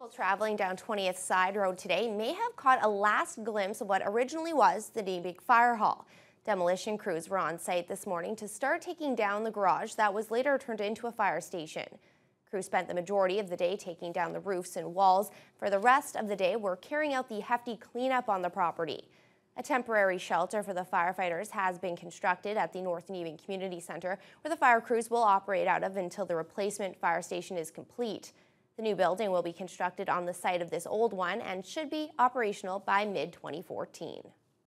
People traveling down 20th Side Road today may have caught a last glimpse of what originally was the Neabig Fire Hall. Demolition crews were on site this morning to start taking down the garage that was later turned into a fire station. Crews spent the majority of the day taking down the roofs and walls. For the rest of the day, we're carrying out the hefty cleanup on the property. A temporary shelter for the firefighters has been constructed at the North Neebing Community Center, where the fire crews will operate out of until the replacement fire station is complete. The new building will be constructed on the site of this old one and should be operational by mid 2014.